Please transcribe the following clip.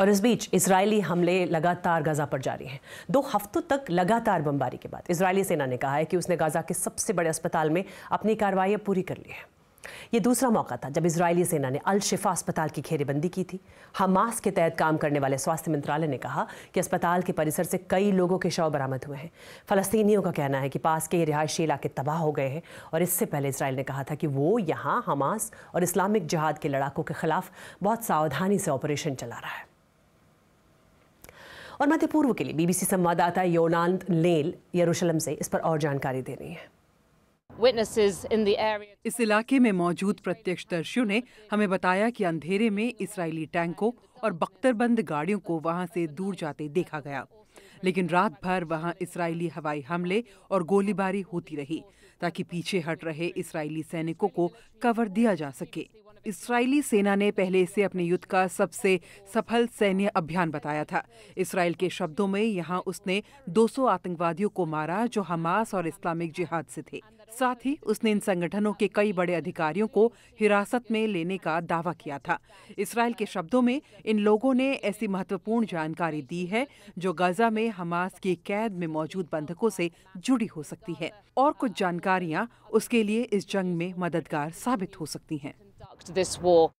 और इस बीच इसराइली हमले लगातार गाजा पर जारी हैं दो हफ्तों तक लगातार बमबारी के बाद इसराइली सेना ने कहा है कि उसने गाजा के सबसे बड़े अस्पताल में अपनी कार्रवाइयाँ पूरी कर ली हैं ये दूसरा मौका था जब इसराइली सेना ने अल शिफा अस्पताल की घेरेबंदी की थी हमास के तहत काम करने वाले स्वास्थ्य मंत्रालय ने कहा कि अस्पताल के परिसर से कई लोगों के शव बरामद हुए हैं फलस्तीनियों का कहना है कि पास के रिहायशी इलाके तबाह हो गए हैं और इससे पहले इसराइल ने कहा था कि वो यहाँ हमास और इस्लामिक जहाद के लड़ाकों के खिलाफ बहुत सावधानी से ऑपरेशन चला रहा है और मध्य पूर्व के लिए बीबीसी संवाददाता योनांत लेल यरूशलम से इस पर और जानकारी दे रही है इस इलाके में मौजूद प्रत्यक्ष दर्शियों ने हमें बताया कि अंधेरे में इसराइली टैंकों और बख्तरबंद गाड़ियों को वहां से दूर जाते देखा गया लेकिन रात भर वहां इसराइली हवाई हमले और गोलीबारी होती रही ताकि पीछे हट रहे इसराइली सैनिकों को कवर दिया जा सके इसराइली सेना ने पहले इसे अपने युद्ध का सबसे सफल सैन्य अभियान बताया था इसराइल के शब्दों में यहाँ उसने 200 आतंकवादियों को मारा जो हमास और इस्लामिक जिहाद से थे साथ ही उसने इन संगठनों के कई बड़े अधिकारियों को हिरासत में लेने का दावा किया था इसराइल के शब्दों में इन लोगों ने ऐसी महत्वपूर्ण जानकारी दी है जो गाजा में हमास की कैद में मौजूद बंधकों से जुड़ी हो सकती है और कुछ जानकारियां उसके लिए इस जंग में मददगार साबित हो सकती हैं this war.